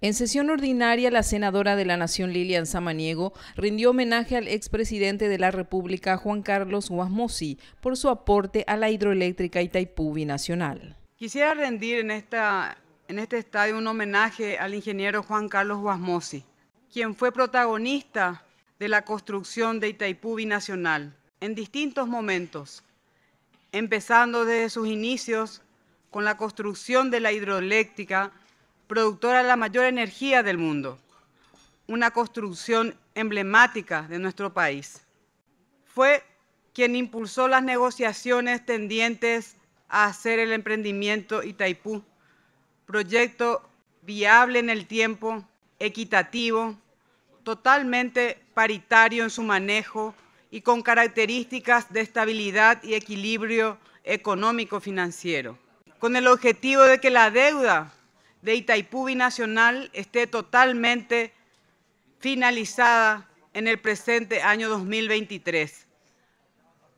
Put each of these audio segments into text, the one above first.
En sesión ordinaria, la senadora de la Nación Lilian Samaniego rindió homenaje al expresidente de la República Juan Carlos Guasmosi por su aporte a la hidroeléctrica Itaipú Binacional. Quisiera rendir en, este estadio un homenaje al ingeniero Juan Carlos Guasmosi, quien fue protagonista de la construcción de Itaipú Binacional en distintos momentos, empezando desde sus inicios con la construcción de la hidroeléctrica productora de la mayor energía del mundo, una construcción emblemática de nuestro país. Fue quien impulsó las negociaciones tendientes a hacer el emprendimiento Itaipú, proyecto viable en el tiempo, equitativo, totalmente paritario en su manejo y con características de estabilidad y equilibrio económico-financiero, con el objetivo de que la deuda de Itaipú Binacional esté totalmente finalizada en el presente año 2023,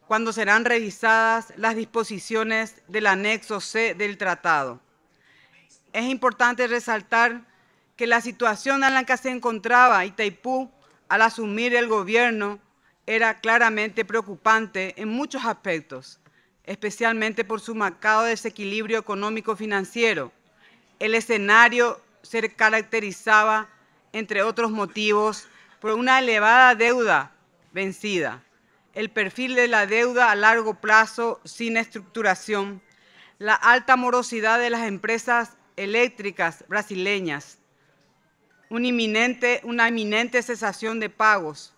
cuando serán revisadas las disposiciones del anexo C del tratado. Es importante resaltar que la situación en la que se encontraba Itaipú al asumir el gobierno era claramente preocupante en muchos aspectos, especialmente por su marcado desequilibrio económico-financiero el escenario se caracterizaba, entre otros motivos, por una elevada deuda vencida, el perfil de la deuda a largo plazo sin estructuración, la alta morosidad de las empresas eléctricas brasileñas, una inminente cesación de pagos,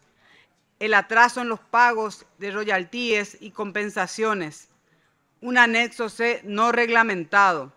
el atraso en los pagos de royalties y compensaciones, un anexo C no reglamentado